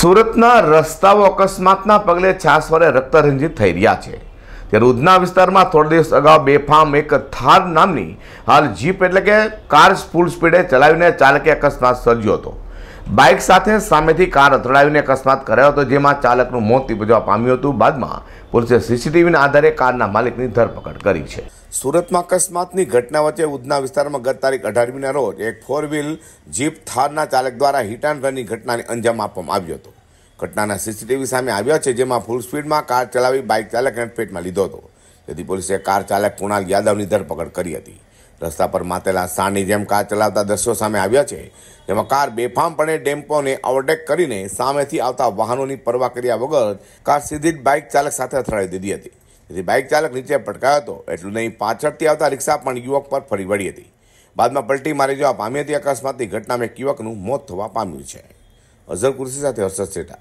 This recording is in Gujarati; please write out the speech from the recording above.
સુરતના રસ્તાઓ અકસ્માતના પગલે છાસવારે રક્તરંજિત થઈ રહ્યા છે ત્યારે ઉધના વિસ્તારમાં થોડા દિવસ અગાઉ બેફામ એક થાર નામની હાલ જીપ એટલે કે કાર ફૂલ સ્પીડે ચલાવીને ચાલકે અકસ્માત સર્જ્યો હતો બાઇક સાથે સામેથી કાર અથડાવીને અકસ્માત કર્યો હતો જેમાં ચાલકનું મોત નીપજવા પામ્યું હતું બાદમાં પોલીસે સીસીટીવીના આધારે કારના માલિકની ધરપકડ કરી છે સુરતમાં અકસ્માતની ઘટના વચ્ચે ઉધના વિસ્તારમાં ગત તારીખ અઢારમીના રોજ એક ફોર વ્હીલ જીપ થારના ચાલક દ્વારા હિટ એન્ડ ઘટનાને અંજામ આપવામાં આવ્યો હતો ઘટનાના સીસીટીવી સામે આવ્યા છે જેમાં ફૂલ સ્પીડમાં કાર ચલાવી બાઇક ચાલક પેટમાં લીધો હતો જેથી પોલીસે કાર ચાલક કુણાલ યાદવની ધરપકડ કરી હતી રસ્તા પર માતેલા સાંડની જેમ કાર ચલાવતા દ્રશ્યો સામે આવ્યા છે જેમાં કાર બેફામપણે ડેમ્પોને ઓવરટેક કરીને સામેથી આવતા વાહનોની પરવા કર્યા વગર કાર સીધી જ બાઇક ચાલક સાથે અથડાઈ દીધી હતી જેથી બાઇક ચાલક નીચે પટકાયો હતો એટલું નહીં પાછળથી આવતા રિક્ષા પણ યુવક પર ફરી વળી હતી બાદમાં પલટી મારી જવા પામી હતી અકસ્માતની ઘટનામાં એક યુવકનું મોત થવા પામ્યું છે અઝર કુર્સી સાથે હર્ષદ શેઠા